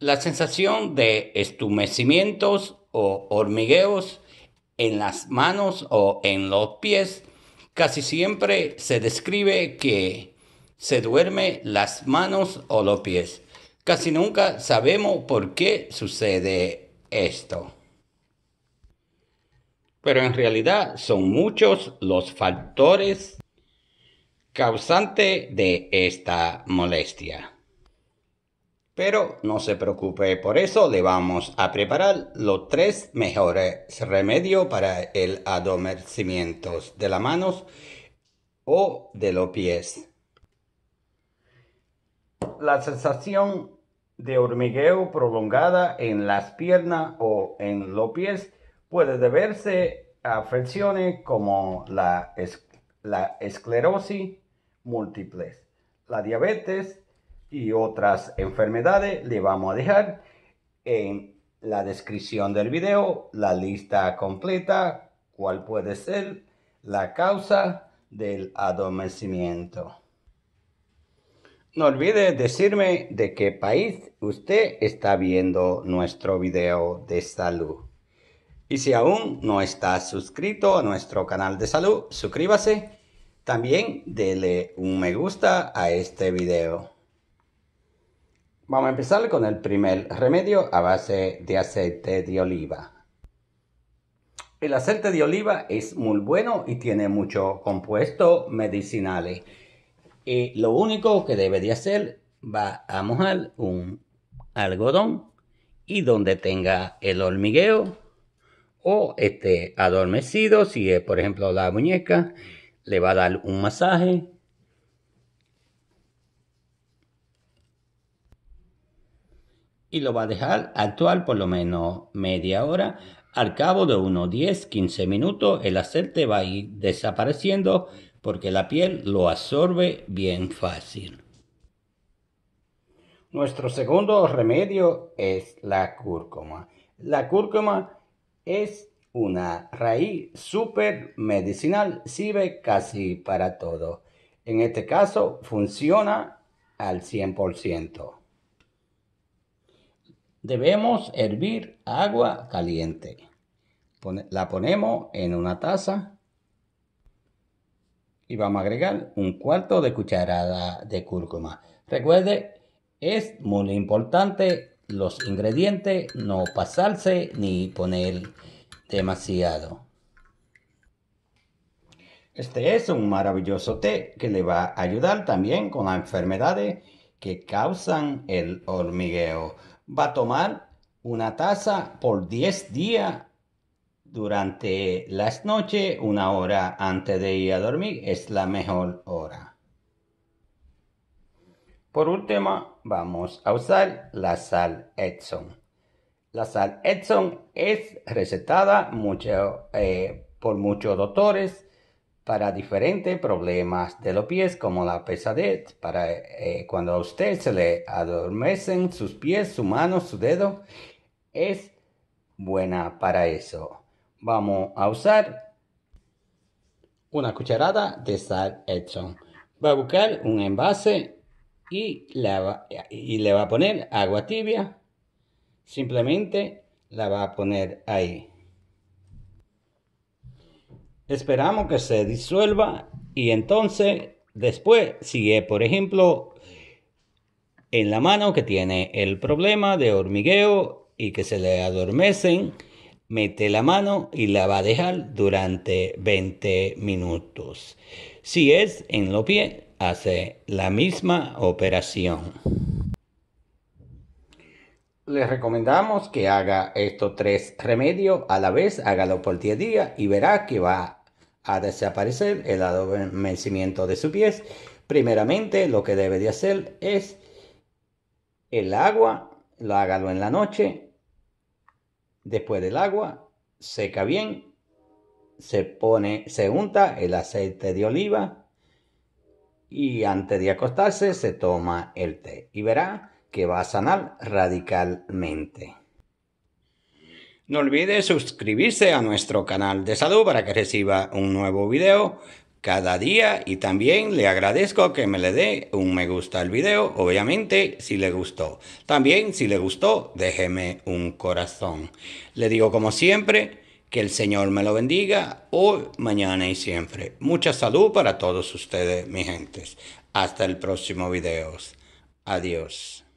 La sensación de estumecimientos o hormigueos en las manos o en los pies casi siempre se describe que se duermen las manos o los pies. Casi nunca sabemos por qué sucede esto. Pero en realidad son muchos los factores causantes de esta molestia. Pero no se preocupe por eso, le vamos a preparar los tres mejores remedios para el adormecimiento de las manos o de los pies. La sensación de hormigueo prolongada en las piernas o en los pies puede deberse a afecciones como la, esclerosis múltiple, la diabetes, y otras enfermedades, le vamos a dejar en la descripción del video la lista completa, cuál puede ser la causa del adormecimiento. No olvide decirme de qué país usted está viendo nuestro video de salud. Y si aún no está suscrito a nuestro canal de salud, suscríbase. También dele un me gusta a este video. Vamos a empezar con el primer remedio a base de aceite de oliva. El aceite de oliva es muy bueno y tiene muchos compuestos medicinales. Y lo único que debe de hacer va a mojar un algodón y donde tenga el hormigueo o esté adormecido, si es por ejemplo la muñeca, le va a dar un masaje y lo va a dejar actuar por lo menos media hora. Al cabo de unos 10, 15 minutos el aceite va a ir desapareciendo porque la piel lo absorbe bien fácil. Nuestro segundo remedio es la cúrcuma. La cúrcuma es una raíz súper medicinal, sirve casi para todo. En este caso funciona al 100%. Debemos hervir agua caliente. La ponemos en una taza y vamos a agregar un cuarto de cucharada de cúrcuma. Recuerde, es muy importante los ingredientes, no pasarse ni poner demasiado. Este es un maravilloso té que le va a ayudar también con las enfermedades que causan el hormigueo va a tomar una taza por 10 días durante las noches, una hora antes de ir a dormir, es la mejor hora. Por último, vamos a usar la sal Edson. La sal Edson es recetada mucho, eh, por muchos doctores para diferentes problemas de los pies como la pesadez, para eh, cuando a usted se le adormecen sus pies, su mano, su dedo, es buena para eso. Vamos a usar una cucharada de sal Edson. Va a buscar un envase y, y le va a poner agua tibia. Simplemente la va a poner ahí. Esperamos que se disuelva y entonces después sigue, por ejemplo, en la mano que tiene el problema de hormigueo y que se le adormecen, mete la mano y la va a dejar durante 20 minutos. Si es en los pies, hace la misma operación. Les recomendamos que haga estos tres remedios a la vez, hágalo por 10 día días y verá que va a desaparecer el adormecimiento de su pies, primeramente lo que debe de hacer es el agua, lo hágalo en la noche, después del agua, seca bien, se pone, se unta el aceite de oliva y antes de acostarse se toma el té y verá que va a sanar radicalmente. No olvides suscribirse a nuestro canal de salud para que reciba un nuevo video cada día y también le agradezco que me le dé un me gusta al video, obviamente si le gustó. También si le gustó, déjeme un corazón. Le digo como siempre, que el Señor me lo bendiga hoy, mañana y siempre. Mucha salud para todos ustedes, mi gentes. Hasta el próximo video. Adiós.